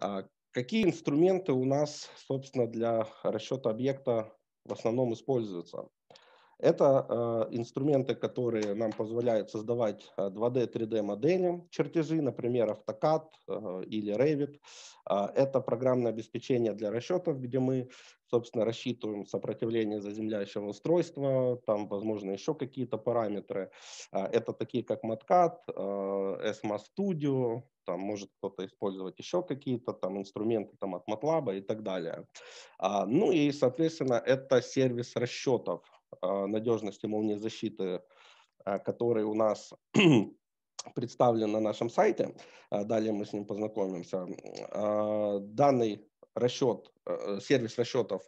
А какие инструменты у нас, собственно, для расчета объекта в основном используются? Это э, инструменты, которые нам позволяют создавать 2D, э, 3D модели, чертежи, например, AutoCAD э, или Revit. Э, это программное обеспечение для расчетов, где мы, собственно, рассчитываем сопротивление заземляющего устройства, там, возможно, еще какие-то параметры. Э, это такие, как MATCAD, э, SMA Studio, там может кто-то использовать еще какие-то там инструменты там от MATLAB и так далее. А, ну и, соответственно, это сервис расчетов, а, надежности молниезащиты, а, который у нас представлен на нашем сайте. А, далее мы с ним познакомимся. Данный расчет, э, сервис расчетов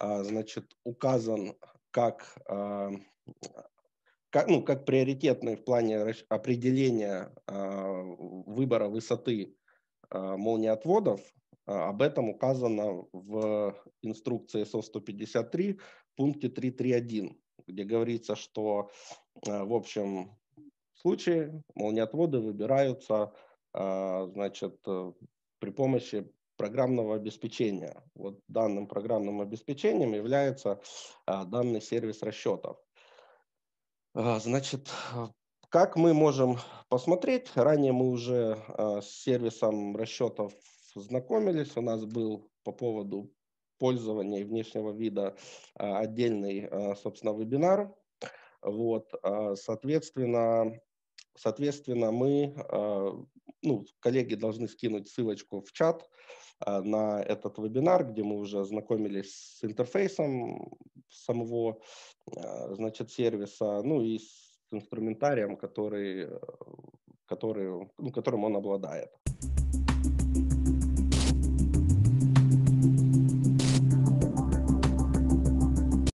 значит, указан как, как, ну, как приоритетный в плане определения выбора высоты молниеотводов а, об этом указано в инструкции СО-153 пункте 3.3.1, где говорится, что а, в общем случае молниеотводы выбираются а, значит, э, при помощи программного обеспечения. Вот данным программным обеспечением является данный сервис расчетов. Значит, как мы можем посмотреть, ранее мы уже с сервисом расчетов знакомились, у нас был по поводу пользования внешнего вида а, отдельный, а, собственно, вебинар. Вот, а, соответственно, соответственно, мы, ну, коллеги должны скинуть ссылочку в чат на этот вебинар, где мы уже ознакомились с интерфейсом самого, значит, сервиса, ну и с инструментарием, который, который, ну, которым он обладает.